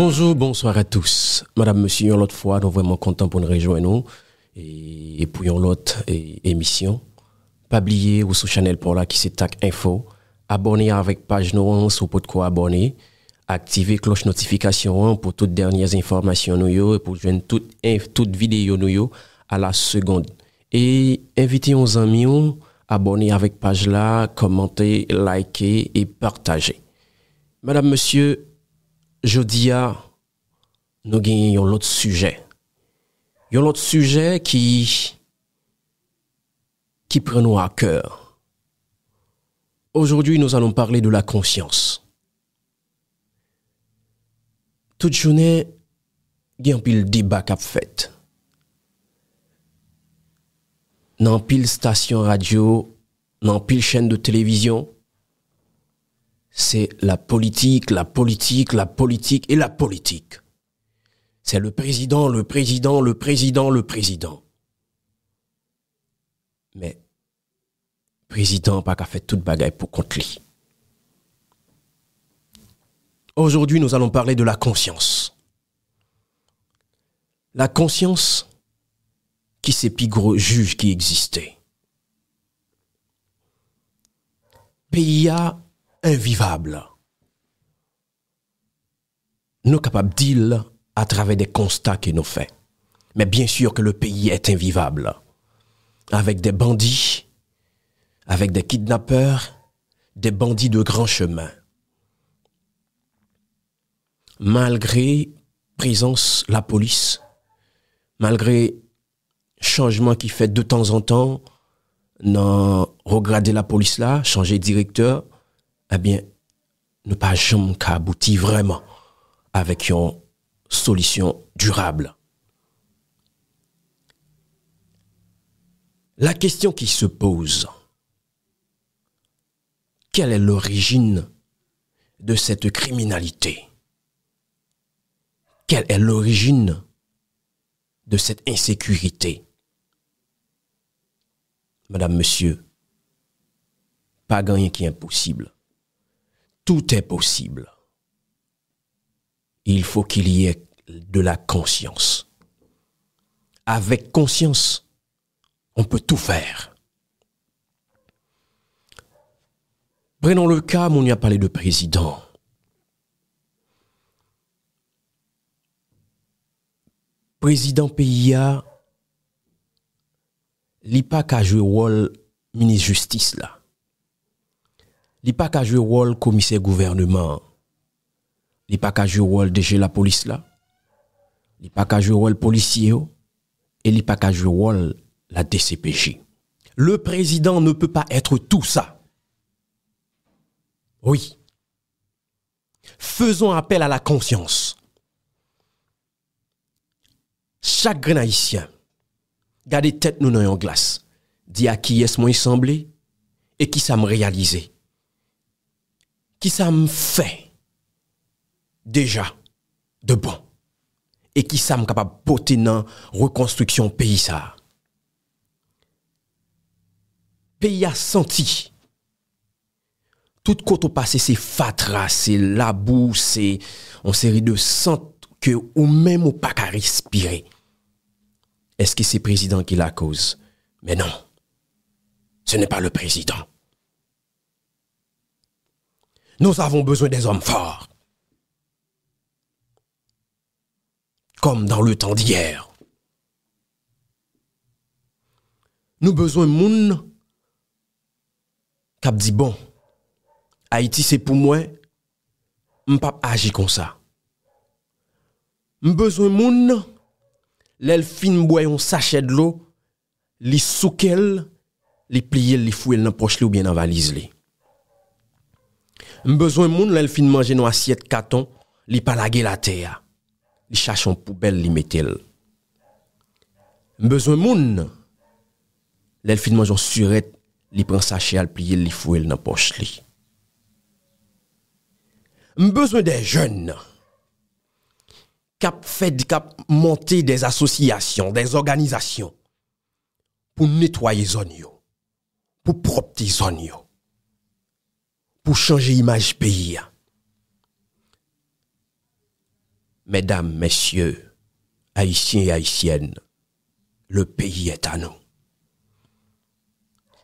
Bonjour, bonsoir à tous. Madame, monsieur, l'autre fois, nous sommes vraiment contents pour nous rejoindre nous et, pour l'autre émission. Pas oublier ou sous channel pour là qui c'est Info. Abonnez avec page nous hein, sous pour quoi abonner. Activez cloche notification hein, pour toutes dernières informations et pour joindre toutes toute vidéo à la seconde. Et invitez nos amis hein, abonnez avec page là, commentez, likez et partagez. Madame, monsieur, Jodi a, nou genye yon lot suje. Yon lot suje ki pre nou a kèr. Ojou di nou zanon parle de la konsyans. Tout jounè, gen pil dibak ap fèt. Nan pil stasyon radyo, nan pil chèn de televizyon. c'est la politique, la politique, la politique et la politique. C'est le président, le président, le président, le président. Mais président pas qu'à faire toute bagaille pour contre lui. Aujourd'hui, nous allons parler de la conscience. La conscience qui c'est plus juge qui existait. PIA invivable. Nous capables de à travers des constats que nous faisons. Mais bien sûr que le pays est invivable. Avec des bandits, avec des kidnappeurs, des bandits de grand chemin. Malgré présence la police, malgré changement qui fait de temps en temps, non regarder la police là, changer directeur, eh bien, ne pas jamais aboutir vraiment avec une solution durable. La question qui se pose, quelle est l'origine de cette criminalité Quelle est l'origine de cette insécurité Madame, monsieur, pas gagner qui est impossible tout est possible. Il faut qu'il y ait de la conscience. Avec conscience, on peut tout faire. Prenons le cas, on y a parlé de président. Président PIA, l'IPAC a joué rôle ministre justice là. Les pa ka jwe rôle gouvernement, les pa ka jwe rôle la police la, li pa ka et les pa ka la DCPJ. Le président ne peut pas être tout ça. Oui. Faisons appel à la conscience. Chaque Haïtien, gardez tête nous dans glace, dis à qui est-ce moi semblé et qui ça me qui ça me fait déjà de bon et qui ça me capable porter dans reconstruction pays ça pays a senti tout au passé c'est fatras, c'est boue c'est une série de sentes que ou même ou pas qu'à respirer est-ce que c'est président qui la cause mais non ce n'est pas le président nous avons besoin des hommes forts. Comme dans le temps d'hier. Nous besoin moun cap dit bon. Haïti c'est pour moi. pas agir comme ça. M'besoin moun disent, fin boyon sachet de l'eau, les soukel, les plier, les fouilles dans poche ou bien dans valise Mbezwen moun lèl fin manje nou asyet katon li palage la teya, li chachan poubel li metel. Mbezwen moun lèl fin manjon suret li prinsache al pliye li fwe l nan poch li. Mbezwen de jen, kap fed, kap monte de asosiyasyon, de zorganizasyon pou netwaye zon yo, pou propte zon yo. pour changer image pays. Mesdames, messieurs, haïtiens et haïtiennes, le pays est à nous.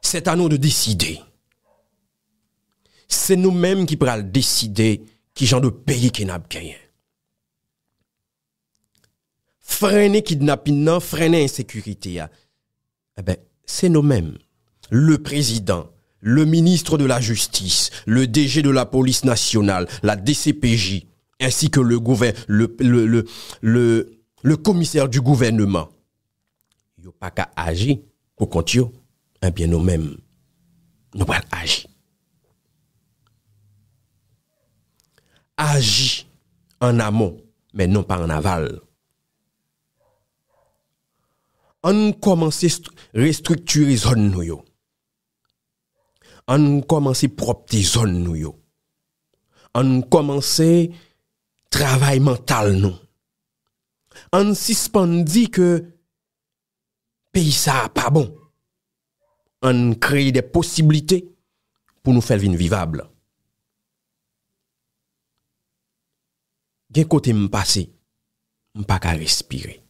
C'est à nous de décider. C'est nous-mêmes qui pourrons décider qui genre de pays qui n'a pas gagné. Freiner kidnapping, freiner insécurité. Eh ben, c'est nous-mêmes. Le président, le ministre de la Justice, le DG de la Police nationale, la DCPJ, ainsi que le, le, le, le, le commissaire du gouvernement, Il n'y a pas qu'à agir pour continuer eh bien nous-mêmes, nous allons agir. Agir en amont, mais non pas en aval. On commence à restructurer les zones. An komanse propti zon nou yo. An komanse travay mental nou. An sispandi ke pey sa pa bon. An krey de posibilite pou nou fel vin vivable. Gen kote m pase, m pa ka respire.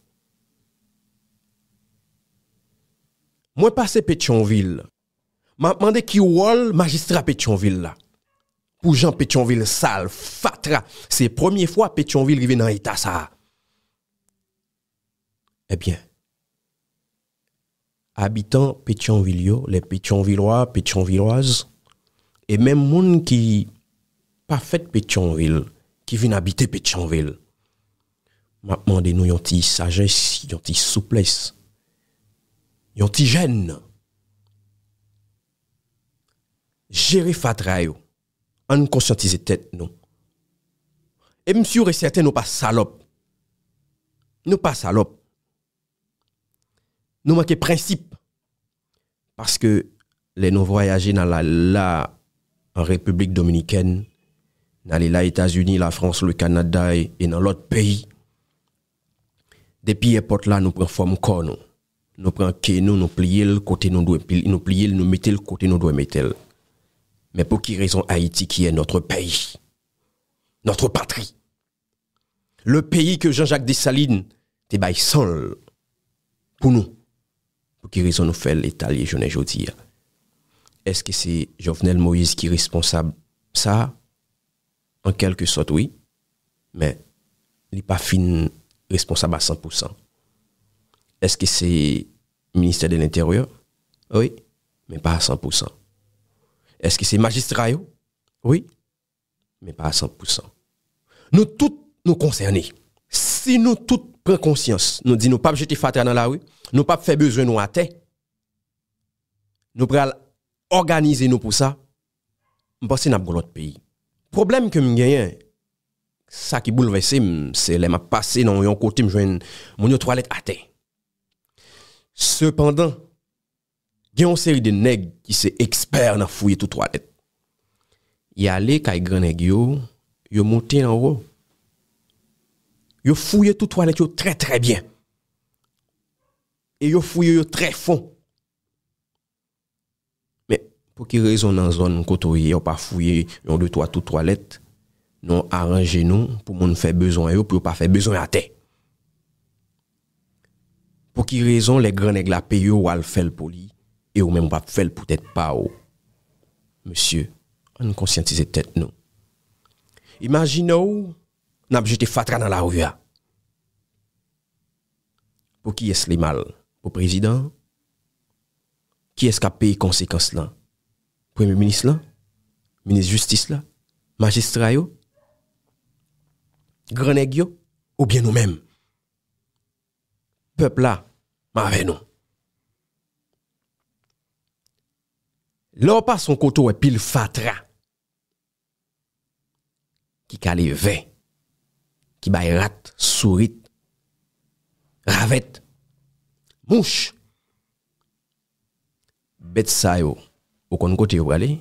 Mwen pase pe chon vil. Mapman de ki wol magistra Petionville la. Poujan Petionville sal, fatra. Se premier fwa Petionville gwen nan ita sa. Ebyen, eh abitan Petionville yo, le Petionvillois, Petionvilloise, e menm moun ki pa fèt Petionville, ki vin abite Petionville. Mapman de nou yon ti sages, yon ti souples, yon ti jen nan. jere fad ray ou, an konsyantize tet nou. E msou re serte nou pa salop. Nou pa salop. Nou manke prinsip. Paske le nou voyaje nan la la an republik dominiken, nan li la Etasuni, la Frans, le Kanada e nan lot peyi. Depi epot la nou pren fom kon nou. Nou pren ke nou, nou pliye l kote nou doy metel. Nou pliye l, nou metel kote nou doy metel. Mais pour qui raison Haïti qui est notre pays, notre patrie, le pays que Jean-Jacques Dessalines te baille seul pour nous, pour qui raison nous fait l'étalier je ne dire. Est-ce que c'est Jovenel Moïse qui est responsable ça? En quelque sorte, oui. Mais il n'est pas fin responsable à 100%. Est-ce que c'est le ministère de l'Intérieur? Oui, mais pas à 100%. Est-ce que c'est magistrat Oui, mais pas à 100%. Nous tous nous concernés. Si nous tous prenons conscience, nous disons, nous pas jeter fatra dans la rue, nous pas faire besoin de nous à Nous prenons organiser nous pour ça. nous pensons que nous avons pays. Le problème que nous avons, ça qui bouleverse, c'est les m'a passé dans un côté, je suis mon toilette à terre. Cependant, gen yon seri de neg ki se eksper nan fouye toutoalet. Ya le kaj gren neg yo, yo mouten nan wou. Yo fouye toutoalet yo tre tre bien. E yo fouye yo tre fon. Men, pou ki rezon nan zon koto ye, yo pa fouye yon de toa toutoalet, nou aranje nou pou moun fè bezon yo, pou yo pa fè bezon ya te. Pou ki rezon le gren neg la pe yo wal fèl pou li, E ou mèm wap fèl pou tèt pa ou. Oh. Monsye, an nou konsyantize tèt nou. Imagin oh, nou, nab jete fatra nan la ou vya. Ah. Po ki es le mal? Po prezident? Ki es ka peyi konsekans lan? Premi menis lan? Menis justis lan? Majestrayo? Grenègyo? Ou bien nou mèm? Pepl la, mèm avè nou. Lè ou pa son koto wè pil fatra, ki kalè vè, ki bay rat, surit, ravèt, mouch. Bet sa yo, ou kon kote wè alè,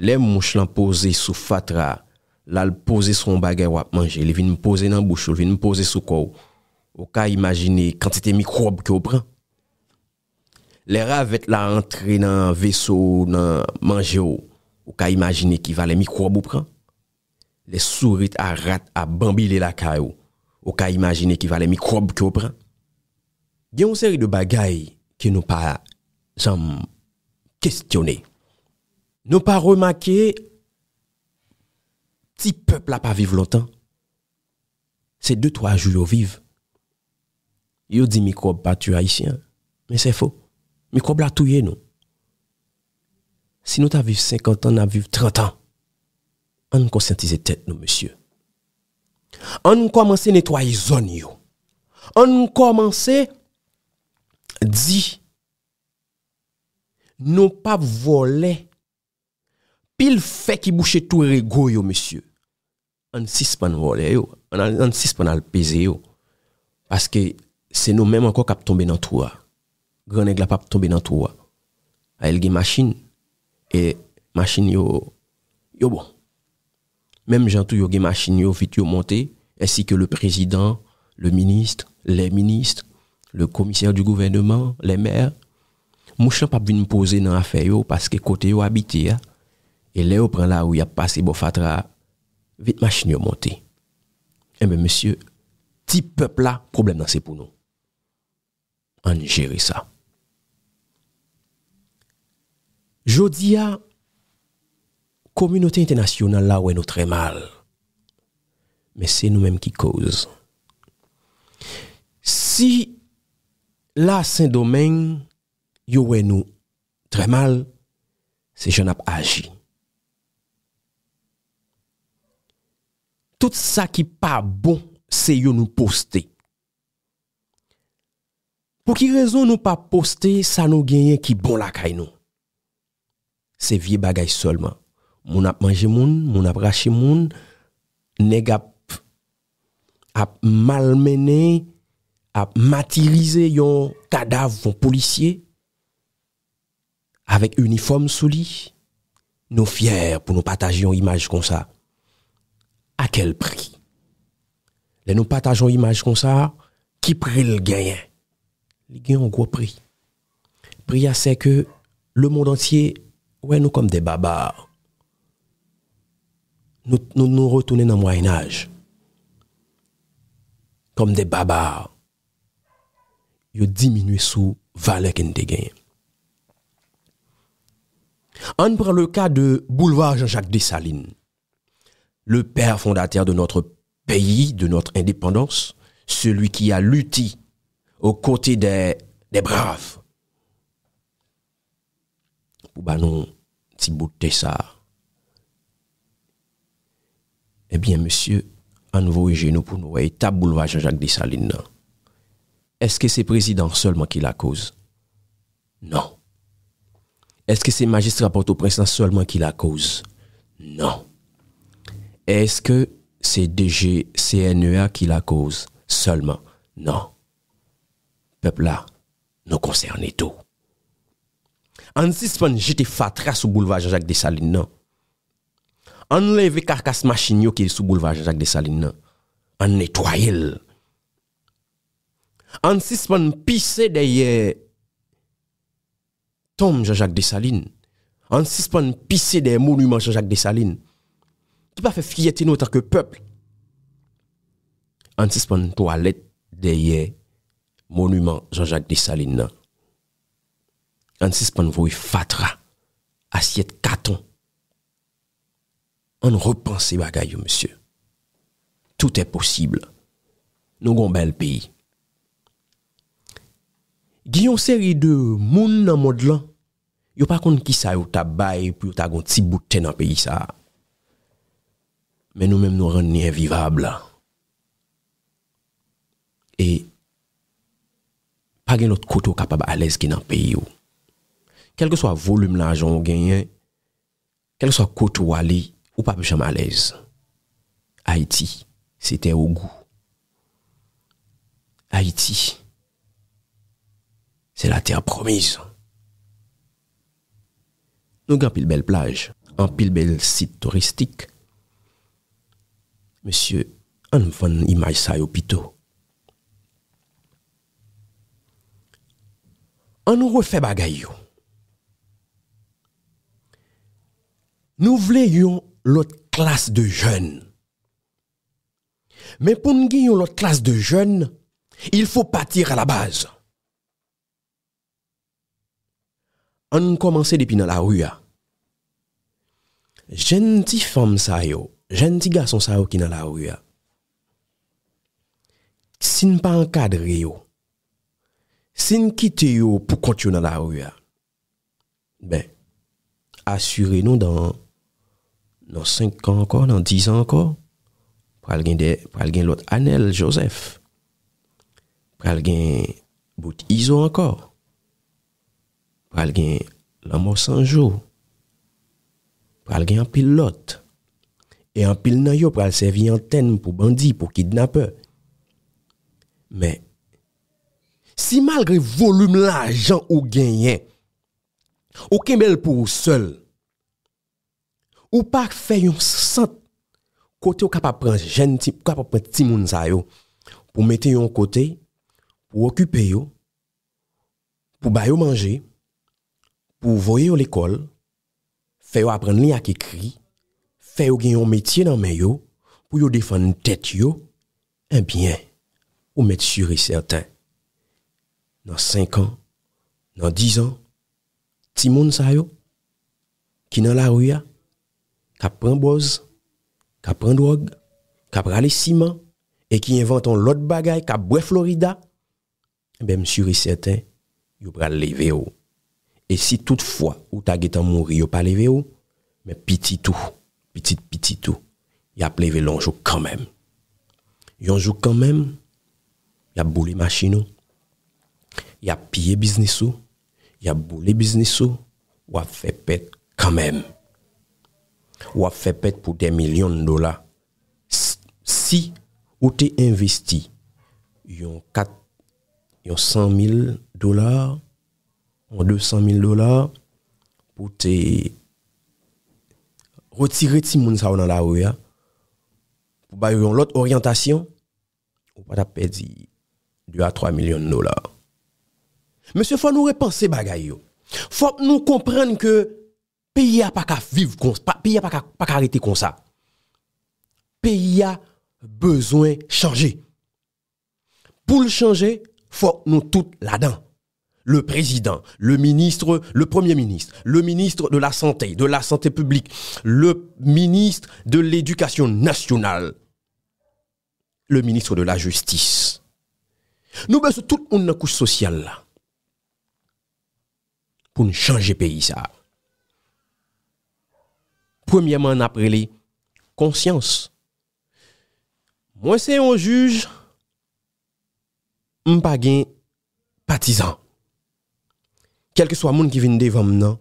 lè mouch lan pose sou fatra, lal pose son bagè wè ap manje, lè vin m'pose nan bouchou, lè vin m'pose sou kou, ou ka imagine kantite mikrob ki ou pran. Le rav et la antre nan vesou nan manje ou Ou ka imagine ki va le mikrob ou pran Le surit a rat a bambi le laka ou Ou ka imagine ki va le mikrob ki ou pran Gen yon seri de bagay ki nou pa Sanm kestyone Nou pa remake Ti pepl ap aviv lontan Se 2-3 ju yo viv Yo di mikrob pa tu a ishin Men se fo mi kwa blatouye nou. Si nou ta viv 50 an, na viv 30 an, an kon sentize tet nou, monsye. An kon manse netwaye zon yo. An kon manse di nou pa volè pil fe ki bouchè tou rego yo, monsye. An sis pan volè yo, an sis pan alpeze yo, paske se nou men wakon kap tombe nan tou a. Granèk la pape tombe nan touwa. Ah, a el gen masin, e masin yo yo bon. Mem jantou yo gen masin yo vit yo monte, esi ke le prezident, le minist, le minist, le komisyar du gouvennement, le mer. Mouchan pape vin pouze nan afe yo, paske kote yo abiti ya, e le yo pren la ou ya pase bo fatra, vit masin yo monte. E eh men monsye, ti pepla problem nan se pou nou. An jere sa. Jodi ya, komunote internasyonal la wè nou tre mal. Men se nou menm ki koz. Si la sen domen, yo wè nou tre mal, se jen ap aji. Tout sa ki pa bon, se yo nou poste. Po ki rezon nou pa poste, sa nou genye ki bon la kay nou. c'est vieux bagage seulement. mon avons mangé mon, mon à rache moun, malmené, a malmené, a matérisé yon cadavre policier, avec uniforme sous lit. Nous fiers pour nous partager une image comme ça. À quel prix? Les nous partageons une image comme ça, qui prix le gain Le gagne un gros prix. Prix c'est que le monde entier ouais, nous comme des barbares. Nous nous, retournons dans le Moyen Âge. Comme des barbares. Ils diminuent sous valeur qu'ils ont gagné. On prend le cas de boulevard Jean-Jacques Dessalines, le père fondateur de notre pays, de notre indépendance, celui qui a lutté aux côtés des, des braves pour nous si ça. Eh bien, monsieur, à nouveau, nous pour nous, et boulevard Jean-Jacques Dessalines. Est-ce que c'est président seulement qui la cause? Non. Est-ce que c'est magistrat porto au prince seulement qui la cause? Non. Est-ce que c'est DG CNEA qui la cause seulement? Non. Peuple là, nous concerne tout. An sispon jete fatra sou bouleva Jean-Jacques Dessalines nan. An leve karkas machin yo ki sou bouleva Jean-Jacques Dessalines nan. An netwoyel. An sispon pise deye tom Jean-Jacques Dessalines. An sispon pise deye monumen Jean-Jacques Dessalines. Ti pa fe fiyete nou ta ke pepl. An sispon toalet deye monumen Jean-Jacques Dessalines nan. an sispan vou e fatra, asyet katon, an repanse bagay yo, msye, tout e posibla, nou gon bel peyi. Giyon seri de moun nan mod lan, yo pa kon ki sa yo ta bay, yo ta gon tsi bouten nan peyi sa, men nou men nou rende ni evivabla. E, pa gen not koto kapab alez gen nan peyi yo, kelke swa volume la ajon genyen kelke swa kote wale ou pa pecham alez Haiti, se te ou gou Haiti se la te a promis nou gen pil bel plaj an pil bel sit turistik monsye, an mwen imaj sa yo pito an mwen refe bagay yo Nou vle yon lout klas de jen. Men pou nge yon lout klas de jen, il fò patir a la baz. An komanse depi nan la ou ya. Genti fam sa yo, genti gason sa yo ki nan la ou ya. Sin pa an kadre yo. Sin kite yo pou kont yo nan la ou ya. Ben, asyre nou dan an nan 5 an anko, nan 10 an anko, pral gen lot Anel, Joseph, pral gen Boutizo anko, pral gen Lama Sanjou, pral gen Anpil Lot, e Anpil Nayo pral servi antenn pou bandi, pou kidnapeur. Men, si malgre volum la jan ou genyen, ou kemel pou ou sol, ou pas faire un centre côté capable prendre jeune capable prendre petit monde ça pour mettre un côté pour occuper yo pour bailler manger pour voyer à l'école faire apprendre lire à écrire faire gagner un métier dans main yo pour yo défendre tête yo eh bien ou mettre sûr et certain dans 5 ans dans 10 ans petit monde ça yo qui dans la rue ka pren boz, ka pren drog, ka prele siman, e ki inventon lot bagay, ka bre Florida, e be msir yi seten, yu prele leve ou. E si toutfwa, ou ta getan mounri, yu prele leve ou, me piti tou, piti piti tou, yap leve lonjou kanmem. Yonjou kanmem, yap boule machinou, yap pye biznisou, yap boule biznisou, waf epet kanmem. ou a fait pète pour des millions de dollars. Si ou t'es investi, 4, 100 000 dollars, ou 200 000 dollars, pour te retirer tout moun sa ou dans la rue, hein. pour ba yon l'autre orientation, ou pas perdre 2 à 3 millions de dollars. Monsieur, faut nous repenser bagay yo. Faut nous comprendre que Pays a pas qu'à vivre comme ça. Pays a pas qu'à arrêter comme ça. Pays a besoin changer. Pour le changer, faut nous tous là-dedans. Le président, le ministre, le premier ministre, le ministre de la santé, de la santé publique, le ministre de l'éducation nationale, le ministre de la justice. Nous besoin tout le monde dans la couche sociale pour nous changer pays ça. Premye man apre li, konsyans. Mwen se yon juj, mpa gen patizan. Kelke swa moun ki vin devam nan,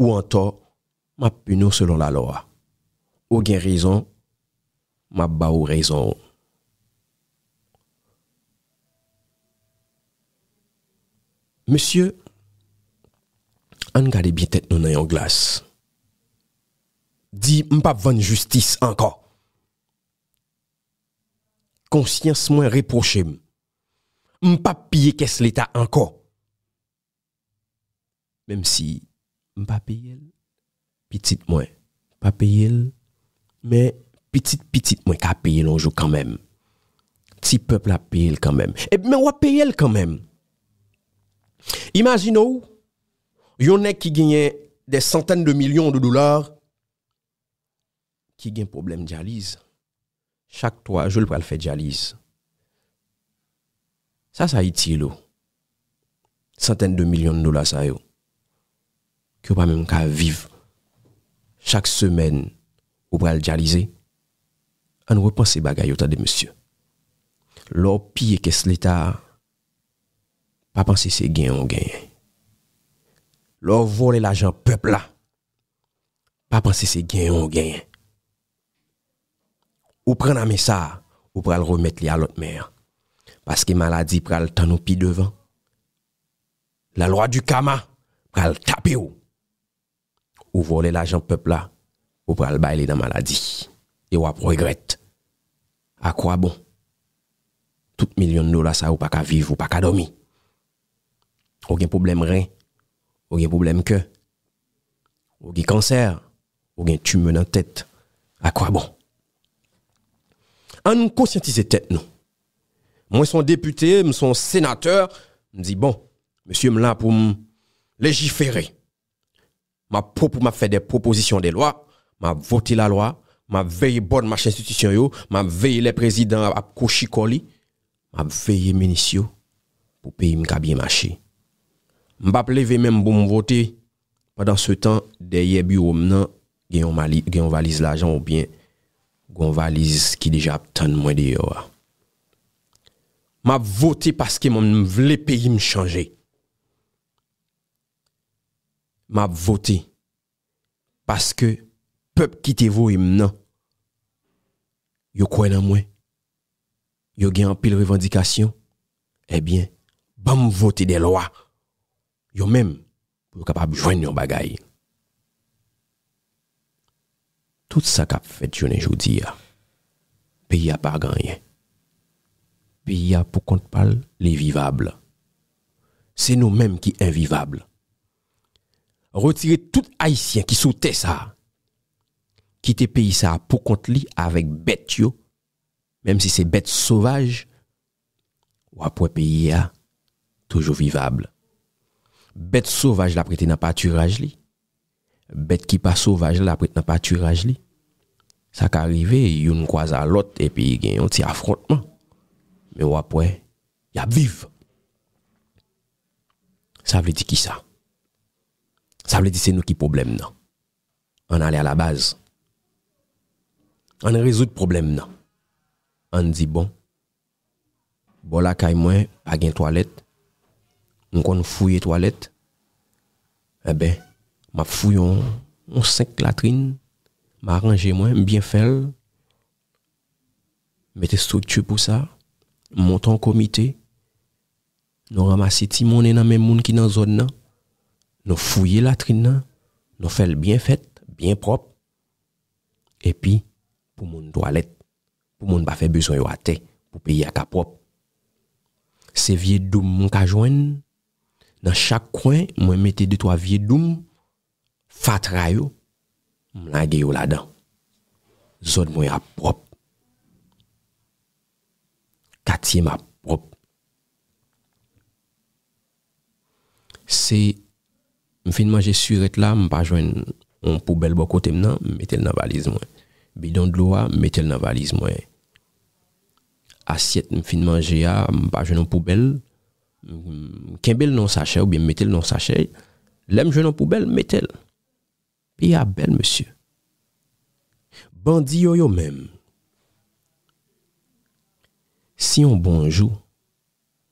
ou an to, ma puno selon la loa. Ou gen rezon, ma ba ou rezon. Monsye, an gade bi tet nou nan yon glas. di m pa bon justice anka. Konsyans mwen reproche m. M pa piye kes l'Etat anka. Mem si m pa piye l, pitit mwen pa piye l, men pitit pitit mwen ka piye l anjou kanmem. Ti peple a piye l kanmem. E men wap piye l kanmem. Imagino, yonè ki genye de santèn de milyon de doular Ki gen problem diyalize, chak 3 joul pral fè diyalize. Sa sa iti lo, santèn de milyon de dola sa yo, ki yo pa menm ka vive, chak semen ou pral diyalize, an wè panse bagay yo ta de monsye. Lò piye kes leta, pa panse se gen ou gen. Lò vore la jan pepla, pa panse se gen ou gen. Ou pren a mesa, ou pral remet li alot mer. Paske maladi pral tan opi devan. La lwa du kama, pral tape ou. Ou vole la jan pepla, ou pral bay li dan maladi. E wap regret. A kwa bon? Tout milyon nou la sa ou pak aviv ou pak adomi. Ou gen problem ren, ou gen problem ke. Ou gen kanser, ou gen tume nan tet. A kwa bon? An konsyantize tet nou. Mwen son depute, mwen son senateur, mwen zi bon, mwen sye m lan pou m legifere. Mwen pou m ap fè de proposisyon de lwa, mwen ap vote la lwa, mwen ap veye bon mwache institisyon yo, mwen ap veye le prezident ap kouchi koli, mwen ap veye menisyon pou peyi m kabyen mwache. Mwen ap leve men m pou m vote. Padan se tan, deye bi ou m nan, gen yon valize la jan ou bien, Gon valiz ki deja ap tan mwen de yo a. M ap vote paske mon m vle peyi m chanje. M ap vote paske pep kite vo im nan. Yo kwen nan mwen. Yo gen apil revendikasyon. Ebyen, eh ban m vote de lo a. Yo men, yo kapab jwen yon bagayi. tout sa kap fèd jounen joudia, peyi a par gangyen. Peyi a pou kont pal le vivable. Se nou menm ki invivable. Roti re tout haisyen ki sou te sa, ki te peyi sa pou kont li avèk bet yo, menm se se bet sovaj, wap wè peyi a toujou vivable. Bet sovaj la prete nan pa turaj li, bet ki pa sovaj la prete nan pa turaj li, Sa ka rive, yon kwa za lot e pi gen yon ti afrontman. Me wapwen, ya bviv. Sa vle di ki sa? Sa vle di se nou ki problem nan? An ale a la baz. An rezout problem nan? An di bon, bola kay mwen, agen toalet, mwen kon fuyen toalet, ebe, eh mwen fuyon, mwen seklatrin, Ma ranje mwen, mbyen fel, mwen te stoktye pou sa, mwen ton komite, nou ramase ti mounen nan men moun ki nan zon nan, nou fouye la trin nan, nou fel mwen fèt, mwen prop, epi, pou moun do alèt, pou moun ba fè bezon yo ate, pou peyi a ka prop. Se vie d'oum mwen ka jwen, nan chak kwen mwen mwen te de to a vie d'oum, fat rayo, Mwen a geyo la dan. Zot mwen aprop. Katiye mwen aprop. Se mwen fin manje suret la, mwen pa jwen an poubel bokote mnen, metel nan valiz mwen. Bi don dlo a, metel nan valiz mwen. Asyet mwen fin manje a, mwen pa jwen an poubel. Ken bel nan sache ou bi metel nan sache, lem jwen an poubel, metel. Ya bel monsye Bandi yo bon yo men Si yon bonjou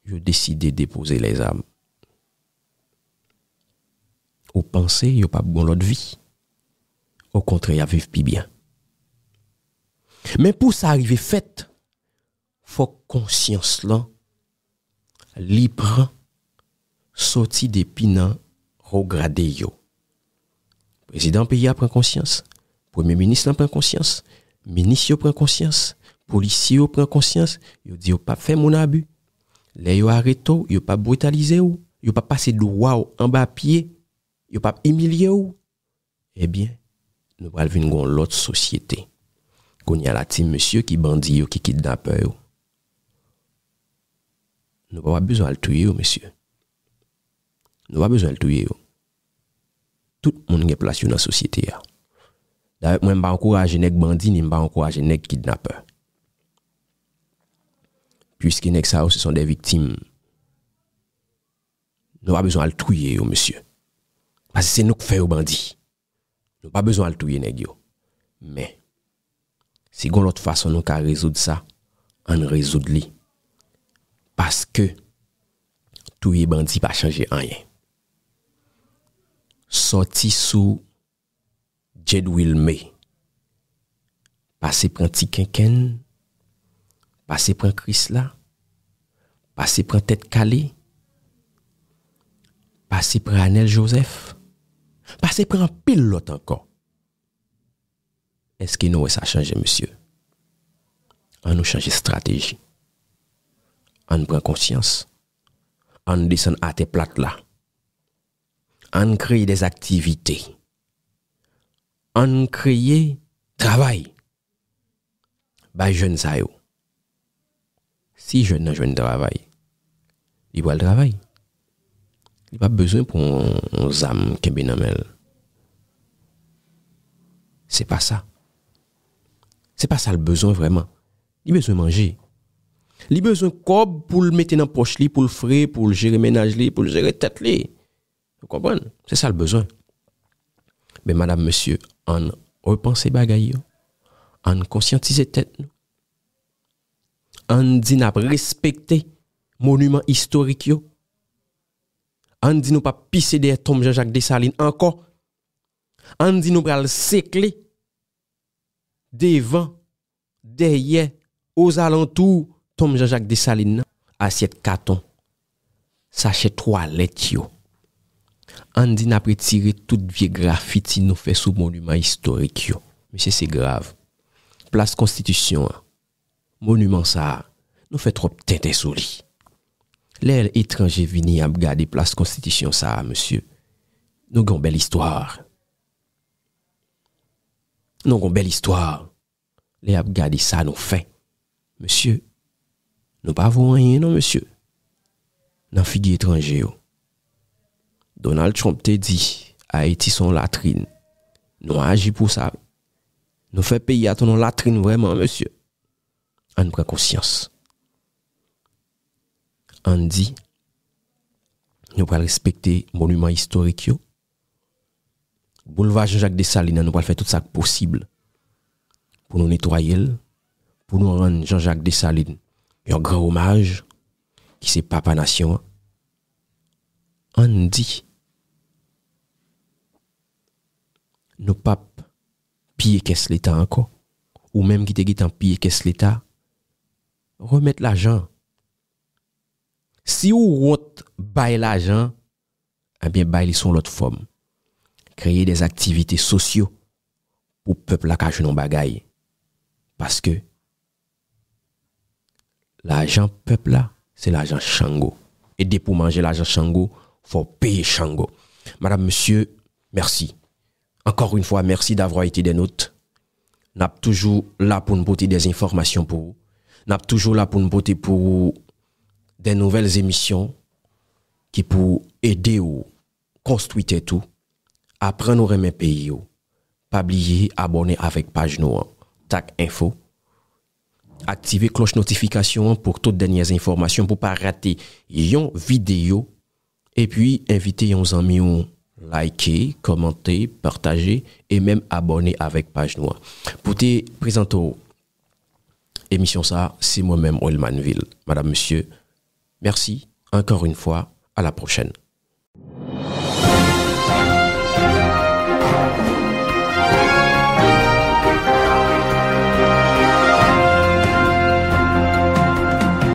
Yo deside depose les am Ou panse yo pa bon lot vi Ou kontre ya viv pi bien Men pou sa arrive fet Fok konsyans lan Libran Soti depina Rograde yo Prezident Piyan pren konsyans. Premier Ministre pren konsyans. Ministre pren konsyans. Polisye pren konsyans. Yo di yo pa fe moun abu. Le yo areto, yo pa brutalize yo. Yo pa pase lwa yo an ba piye. Yo pa emilye yo. Ebyen, eh nou pal vin goun lot sosyete. Goun ya la tim monsye ki bandi yo ki kit da peyo. Nou pa wap bezon al touye yo monsye. Nou pa wap bezon al touye yo. Tout moun nge plasyon nan sosyete ya. Da mwen mba ankoraje nek bandi, ni mba ankoraje nek kidnapper. Puiski nek sa ou se son dey viktim, nou pa bezon al touye yo, monsye. Pas se se nou kou fey ou bandi, nou pa bezon al touye neg yo. Men, se gon lot fason nou ka rezoud sa, an rezoud li. Paske, touye bandi pa chanje anye. Soti sou Jed Wilmay Pase pren Tikenken Pase pren Krisla Pase pren Ted Kali Pase pren Anel Joseph Pase pren Pilot anko Eske nou wè e sa chanje, monsye? An nou chanje strategi An nou pren konsyans An nou dison ate plat la on crée des activités. On crée travail. Bah, jeune ça yo. Si jeune n'a jeune travail, il voit le travail. Il pas besoin pour un zam qui est C'est pas ça. C'est pas ça le besoin vraiment. Il a besoin de manger. Il a besoin de pour le mettre dans la poche, pour le frais, pour le gérer ménage, pour le gérer tête. Yon kompren, se sa l bezon. Be madame, monsieur, an repanse bagay yo. An konsyantize tet nou. An di na prespekte monument historik yo. An di nou pa pise deye tom janjak de salin ankon. An di nou pral sekli. Devan, deye, ozalantou, tom janjak de salin nan. Asyed katon, sache twa let yo. Andi napre tire tout vie grafiti nou fe sou monument istorik yo. Mese se grave. Plas konstitisyon a. Monument sa a. Nou fe trop tente sou li. Le etranje vini ap gade plas konstitisyon sa a, mese. Nou gon bel istor. Nou gon bel istor. Le ap gade sa nou fe. Mese. Nou pa vounye nou mese. Nan fi di etranje yo. Donald Trump te di, a eti son latrine, nou a agi pou sa, nou fe peyi a tonon latrine vreman, monsye, an nou prekonsyans. An di, nou prek respekte monument historik yo, bouleva Jean-Jacques Dessalines, an nou prek fè tout sa kpoussible, pou nou netroyel, pou nou an Jean-Jacques Dessalines, yon gre omaj, ki se papa nasyon. An di, Nos nous pas quest qu'est-ce l'État encore, ou même qui te en quest qu'est-ce l'État, remettre l'argent. Si vous rote bail l'argent, eh bien bail sont l'autre forme. Créer des activités sociaux pour peuple la cache nos bagailles. Parce que l'argent peuple là, c'est l'argent Shango. Et dès pour manger l'argent Shango, faut payer Shango. Madame, monsieur, merci. Encore une fois, merci d'avoir été des nôtres. Nous sommes toujours là pour nous porter des informations pour vous. Nous toujours là pour nous porter pour des nouvelles émissions qui pour aider ou construire tout, apprendre à remettre pays N'oubliez Pas oublier abonner avec page noire. Hein. Tac info. Activez cloche notification pour toutes dernières informations pour pas rater yon vidéo et puis invitez yon amis Likez, commentez, partager et même abonner avec Page Noire. Pour te présenter émission ça, c'est moi-même Oilmanville. Madame, monsieur, merci encore une fois. À la prochaine.